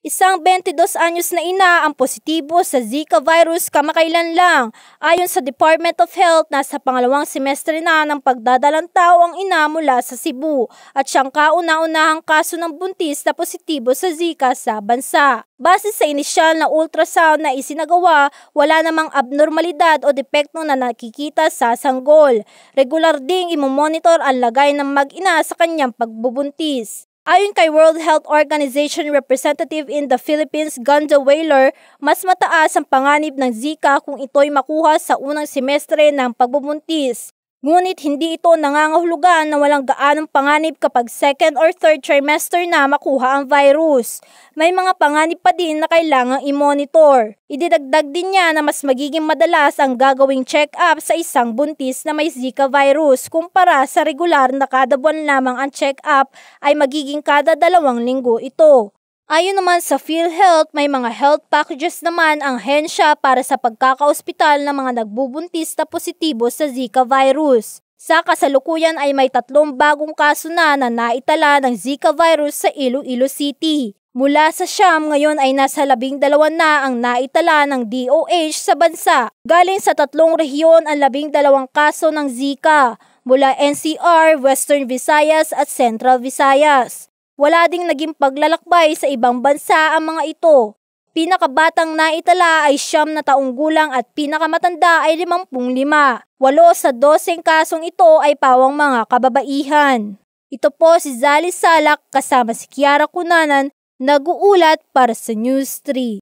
Isang 22 anyos na ina ang positibo sa Zika virus kamakailan lang. Ayon sa Department of Health, nasa pangalawang semestre na ng pagdadalang tao ang ina mula sa Cebu at siyang kauna-unahang kaso ng buntis na positibo sa Zika sa bansa. Base sa inisyal na ultrasound na isinagawa, wala namang abnormalidad o depekto na nakikita sa sanggol. Regular ding imomonitor ang lagay ng mag-ina sa kanyang pagbubuntis. Ayon kay World Health Organization representative in the Philippines, Ganda Whaler, mas mataas ang panganib ng Zika kung ito'y makuha sa unang semestre ng pagbubuntis. Ngunit hindi ito nangangahulugan na walang gaanong panganib kapag second or third trimester na makuha ang virus. May mga panganib pa din na kailangang i-monitor. Ididagdag din niya na mas magiging madalas ang gagawing check-up sa isang buntis na may Zika virus kumpara sa regular na kada buwan lamang ang check-up ay magiging kada dalawang linggo ito. Ayon naman sa PhilHealth, may mga health packages naman ang hensya para sa pagkakaospital ng mga nagbubuntis na positibo sa Zika virus. Sa kasalukuyan ay may tatlong bagong kaso na na naitala ng Zika virus sa Iloilo City. Mula sa Siam ngayon ay nasa labing dalawa na ang naitala ng DOH sa bansa. Galing sa tatlong rehiyon ang labing dalawang kaso ng Zika mula NCR, Western Visayas at Central Visayas. Wala ding naging paglalakbay sa ibang bansa ang mga ito. Pinakabatang naitala ay siyam na taong gulang at pinakamatanda ay limampung lima. Walo sa doseng kasong ito ay pawang mga kababaihan. Ito po si Zali Salak kasama si Kiara Kunanan nag-uulat para sa News 3.